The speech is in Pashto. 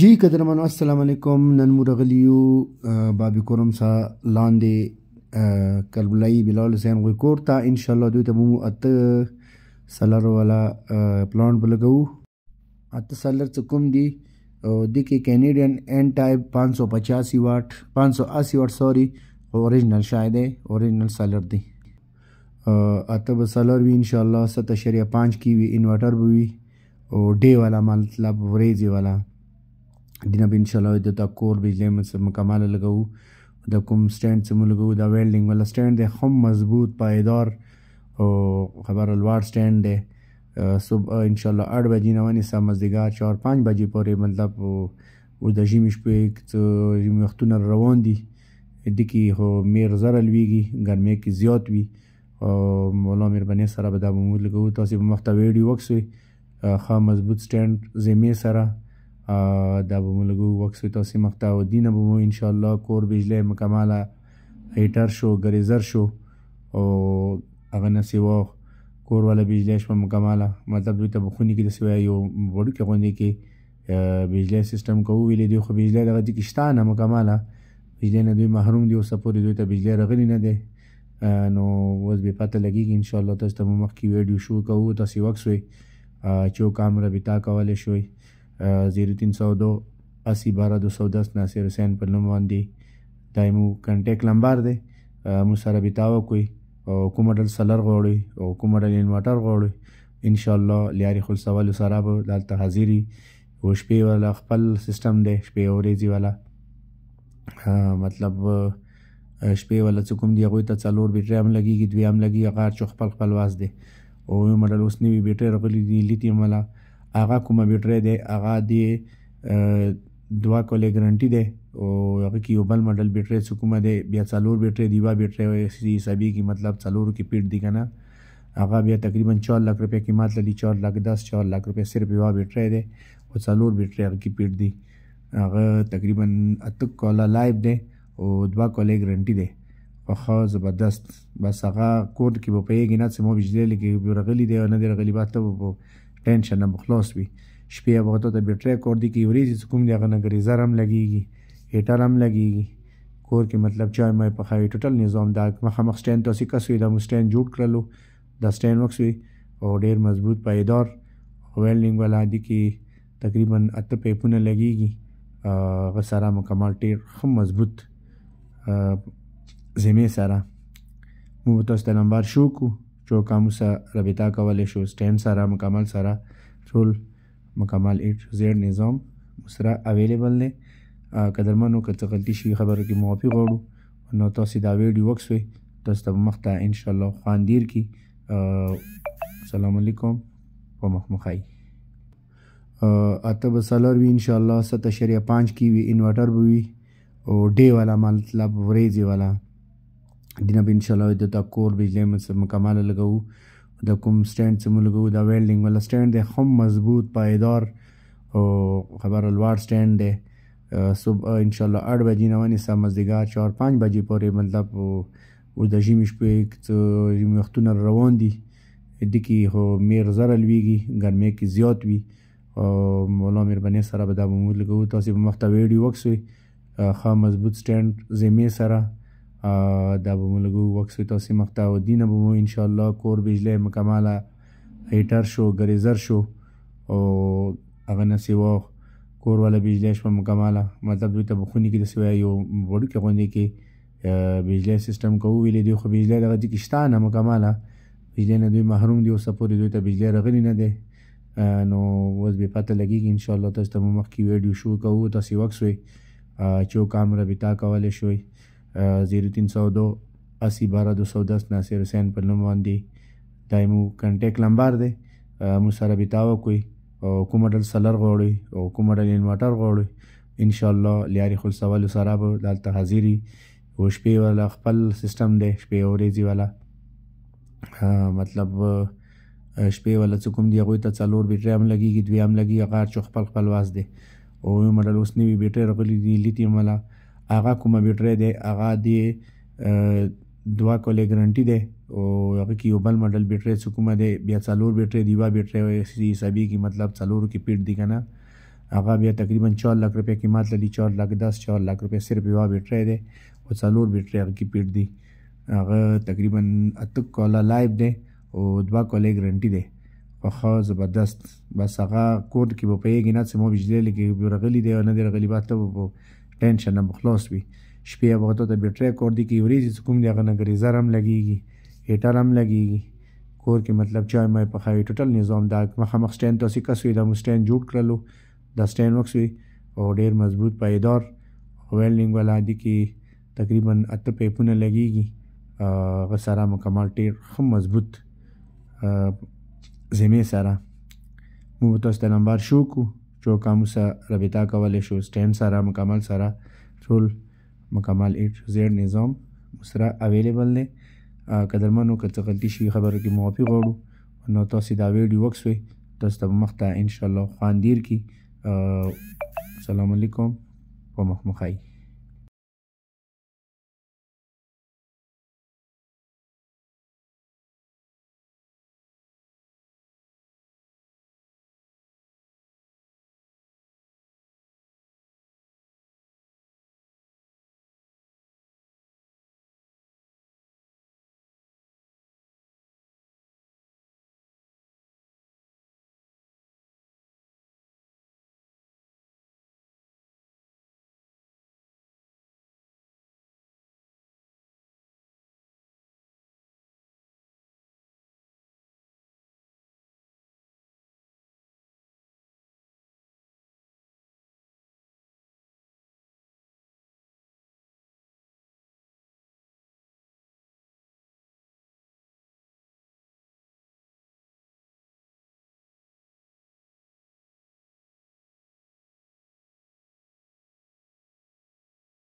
جی قدرمنو السلام علیکم نن مورغلیو بابي کورم سا لاندې کربلای بلال حسین غوی کور ته ان شاء الله دوی ته مو ات سلر والا پلان بلګو ات سلر کوم دی او د کې کینیډین ان ټایپ 585 واټ 580 واټ سوري اوریجنل شاید ہے اوریجنل سلر دی اته به سالر وی ان شاء الله 7.5 کی وی انورټر به وی او ډے والا مطلب ورېځي والا دینه به انشاءالله د تا کور بجلی مکمل لګوو د کوم سټینډ چې موږ لګوو دا ویلډینګ ولا سټینډ دی خم مضبوط پایدار او خبر الوار سټینډ دی صبح ان شاء الله 8 بجې نه ونیسه مزدګار 4 5 بجې پورې مطلب او د ژمي شپې ژمي وختونه روان دي د کی هو میر زره لویږي ګرمۍ کې زیات وي او مولا مهرباني سره به دا موږ لګوو تاسو په مخته ویډیو وکسي خا مضبوط سټینډ زمي سره د بمولګو وکس وی تاسو مخته او دینه بمو ان شاء الله کور بجلی مکمله هیټر شو ګریزر شو او هغه نه سیوا کور ولا بجلی شو مکمله مطلب دوی ته بخونی کې د سیوا یو وړو کې غونډې کې بجلی سیستم کو ویلې دوی خو بجلی دغه د کشتانه مکمله بجلی نه دوی محروم دي او سپورې دوی ته بجلی رغلی نه ده نو وز به پته لګیږي ان شاء الله تاسو ته مخکې ویډیو شو کوو تاسو وکس وی چې کوم رابطه کولای شئ 0302 80 12 210 ناصر حسین په نوم باندې دا مو کنټیکټ نمبر دی مو سره بتاو کوي او کوم ډول سلر غوړي او کوم ډول انورټر غوړي ان شاء الله لیاري خل سوال سره به دلته حاضری او شپې ولا خپل سیستم دی شپې اورېزي ولا مطلب شپې ولا چې کوم دی غوي ته څلور بیټری هم لګيږي دوی هم لګي هغه چې خپل خپل واز دی او یو مدل اوس نیوی بیټری راغلي دی لیتیم ولا هغه کومه بیټری دی هغه دی دوه کولې ګارانټي دی او هغه کې یو بل ماډل بیټری څه کومه دی بیا څلور بیټری دی وا بیټری سی حسابي کې مطلب څلور کې پیټ دی کنه هغه بیا تقریبا 4 لک روپے قیمت لري 4 لک 10 4 لک روپے صرف یو بیټری دی او څلور بیټری هغه کې پیټ دی هغه تقریبا اتک کولا لایب دی او دوه کولې ګارانټي دی خو زبردست بس هغه کوډ کې به پیګی نه څه مو بجلی لګي برغلی دی او نه دی رغلی باته ټینشن نه مخلاص وي شپې وخت ته بیټری کور دی کې وریځې چې کوم دی هغه نه ګریزر هم لګېږي هیټر هم لګېږي کور کې مطلب چای مای پخوي ټوټل نظام دا مخامخ سټینډ تاسې کسوي دا مو سټینډ جوړ کړلو دا سټینډ وکسوي او ډېر مضبوط پایدار ویلډینګ والا دی کې تقریبا اته پیپونه لګېږي هغه سره مکمل ډېر ښه مضبوط زمې سره موږ به تاسو ته نمبر شو کړو جو کوم سره رابطه کولای شو سټینډ سره مکمل سره ټول مکمل ایټ زیډ نظام سره اویلیبل دی قدرمنو که څه غلطي شي خبره کې معافي غواړو نو تاسو دا ویډیو وکسوئ تاسو ته مخ ته ان شاء الله خواندیر کی السلام علیکم په مخ مخای اته به سالر وي ان شاء الله 7.5 کې وي انورټر به وي او ډے والا مطلب ورځي والا دینه به ان شاء الله د تا کور بجلی مکمل لګو د کوم سټینډ سم لګو دا ویلډینګ ولا سټینډ دی هم مضبوط پایدار او خبر الوار سټینډ دی صبح ان شاء الله 8 بجې نه ونی سم مزګار 4 5 بجې پورې مطلب او د ژمي شپې وختونه روان دي د کې هو میر زره لویږي ګرمه کې زیات وي او مولا مهرباني سره به دا موږ لګو تاسو په مخته ویډیو وکسوي ښه مضبوط سټینډ زمي سره در بمولگو وکس تاسی مقطع و دین بمو انشاءالله کور بیجله مکمل هیتر شو گریزر شو او هغه نه سیوا کور والا بیجلی شپه مکمله مطلب دوی ته په خوني کې د سیوا یو وړوکې غوندې کې بیجلی سیستم که وویلې دوی خو بیجلی دغه دي کې شته نه مکمله بیجلی نه دوی محروم دي اوسه پورې دوی ته بیجلی راغلی نه دی نو اوس بې پته لګېږي انشاءالله تاسو ته مو مخکې ویډیو شو کوو تاسې وکسوئ چې کام رابطه کولی شوئ 0302 80 12 210 ناصر حسین په نوم باندې دا مو کنټیک نمبر دی مو سره به تاو کوي او کوم ډول سلر غوړي او کوم ډول انورټر غوړي ان شاء الله لیاري خل سوال سره به دلته حاضری او شپې ولا خپل سیستم دی شپې اورېزي ولا مطلب شپې ولا څه کوم دی هغه ته څلور بیټری هم لګيږي دوی هم لګي هغه چې خپل خپل واز دی او یو مډل اوس نیوی بیټری راغلی دی لیتیم ولا هغه کومه بیټری دی هغه دی دوه کاله ګارانټي دی او هغه کې یو بل ماډل بیټری څه کومه دی بیا څلور بیټری دیوا بیټری وي حسابي کې مطلب څلور کې پیټ دی کنه هغه بیا تقریبا 4 لک روپے قیمت لري 4 لک 10 4 لک روپے صرف یو بیټری دی او څلور بیټری هغه کې پیټ دی هغه تقریبا اتک کاله لایو دی او دوه کاله ګارانټي دی خو زبردست بس هغه کوډ کې به پیګینات سمو بجلی لګي رغلی دی او نه دی رغلی باته ټینشن نه مخلص وي شپې وخت ته بیټری کور دی کې وریځې کوم دی هغه نه ګریزر هم لګیږي هیټر هم لګیږي کور کې مطلب چای مې پخوي ټوټل نظام دا مخامخ سټین تاسو کې کسوي دا مستین جوړ کړلو دا سټین وکس وي او ډیر مضبوط پایدار ویلډینګ ولا دی کې تقریبا اته پیپونه لګیږي هغه سره مکمل ټیر خم مضبوط زمې سره موږ تاسو ته نمبر شو کو څو قامو سره رابطه کولی شو سټینډ سره مکمل سره ټول مکمل ایچ زیډ نظام سره اویلیبل دی قدرمنو که څه غلطي شوي خبره کې معافي غواړو نو تاسې دا ویډیو وکسوئ تاسو ته به مخته انشاءالله خوندیر کړي سلام علیکم په مخ مخی